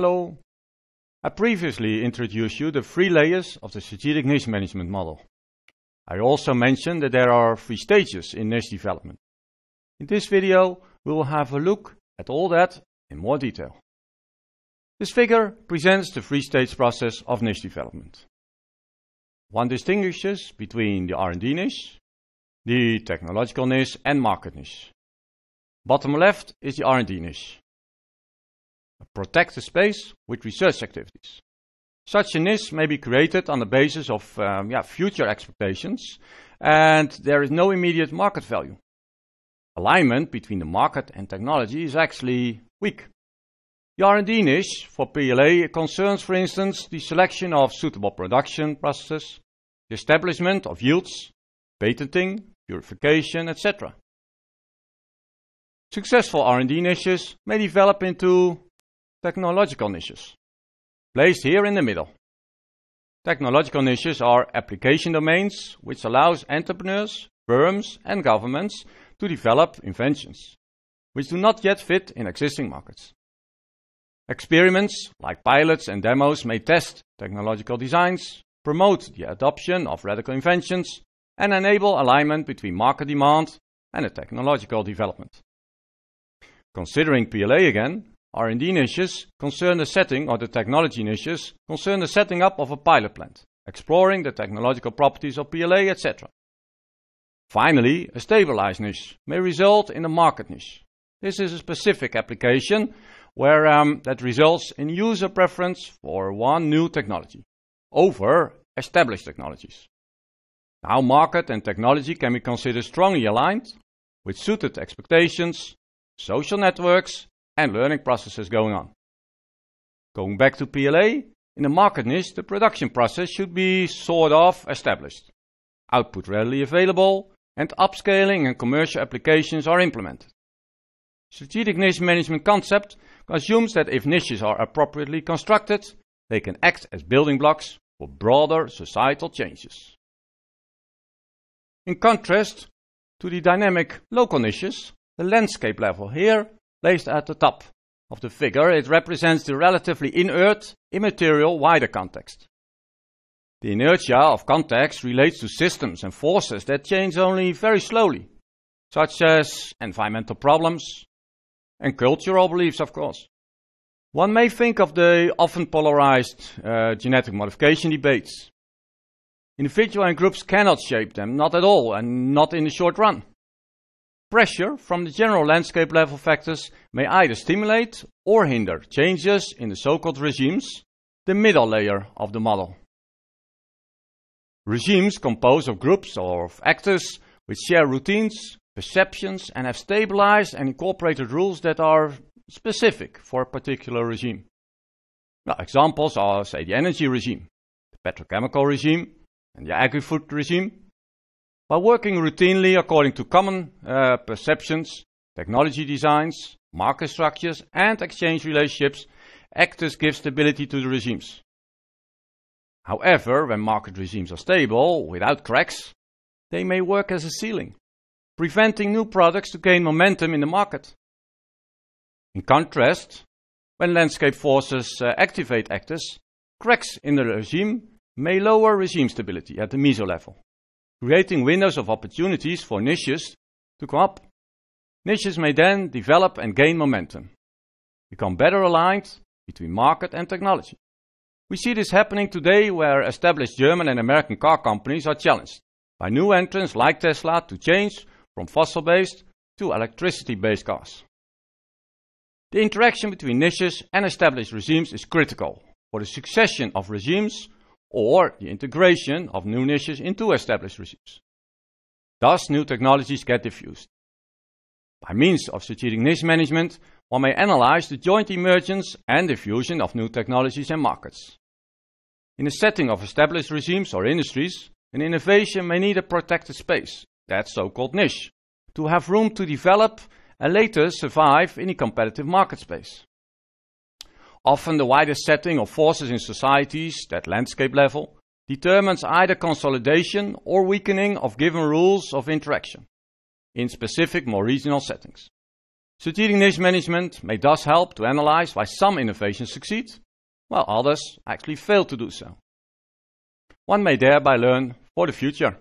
Hello. I previously introduced you the three layers of the strategic niche management model. I also mentioned that there are three stages in niche development. In this video, we will have a look at all that in more detail. This figure presents the three-stage process of niche development. One distinguishes between the R&D niche, the technological niche and market niche. Bottom left is the R&D niche protect the space with research activities. Such a niche may be created on the basis of um, yeah, future expectations and there is no immediate market value. Alignment between the market and technology is actually weak. The R&D niche for PLA concerns, for instance, the selection of suitable production processes, the establishment of yields, patenting, purification, etc. Successful R&D niches may develop into technological niches, placed here in the middle. Technological niches are application domains, which allows entrepreneurs, firms and governments to develop inventions, which do not yet fit in existing markets. Experiments like pilots and demos may test technological designs, promote the adoption of radical inventions, and enable alignment between market demand and a technological development. Considering PLA again, R&D niches concern the setting or the technology niches concern the setting up of a pilot plant, exploring the technological properties of PLA, etc. Finally, a stabilized niche may result in a market niche. This is a specific application where um, that results in user preference for one new technology over established technologies. Now market and technology can be considered strongly aligned with suited expectations, social networks and learning processes going on. Going back to PLA, in the market niche, the production process should be sort of established, output readily available, and upscaling and commercial applications are implemented. Strategic niche management concept assumes that if niches are appropriately constructed, they can act as building blocks for broader societal changes. In contrast to the dynamic local niches, the landscape level here placed at the top of the figure, it represents the relatively inert, immaterial wider context. The inertia of context relates to systems and forces that change only very slowly, such as environmental problems and cultural beliefs, of course. One may think of the often polarized uh, genetic modification debates. Individuals and groups cannot shape them, not at all, and not in the short run. Pressure from the general landscape level factors may either stimulate or hinder changes in the so-called regimes, the middle layer of the model. Regimes compose of groups or of actors which share routines, perceptions and have stabilized and incorporated rules that are specific for a particular regime. Now, examples are, say, the energy regime, the petrochemical regime, and the agri-food regime, by working routinely according to common uh, perceptions, technology designs, market structures and exchange relationships actors give stability to the regimes. However, when market regimes are stable, without cracks, they may work as a ceiling, preventing new products to gain momentum in the market. In contrast, when landscape forces uh, activate actors, cracks in the regime may lower regime stability at the meso level creating windows of opportunities for niches to come up. Niches may then develop and gain momentum, become better aligned between market and technology. We see this happening today where established German and American car companies are challenged by new entrants like Tesla to change from fossil-based to electricity-based cars. The interaction between niches and established regimes is critical for the succession of regimes or the integration of new niches into established regimes. Thus, new technologies get diffused. By means of strategic niche management, one may analyze the joint emergence and diffusion of new technologies and markets. In the setting of established regimes or industries, an innovation may need a protected space, that so-called niche, to have room to develop and later survive in a competitive market space. Often the wider setting of forces in societies, that landscape level, determines either consolidation or weakening of given rules of interaction in specific more regional settings. Strategic niche management may thus help to analyze why some innovations succeed, while others actually fail to do so. One may thereby learn for the future.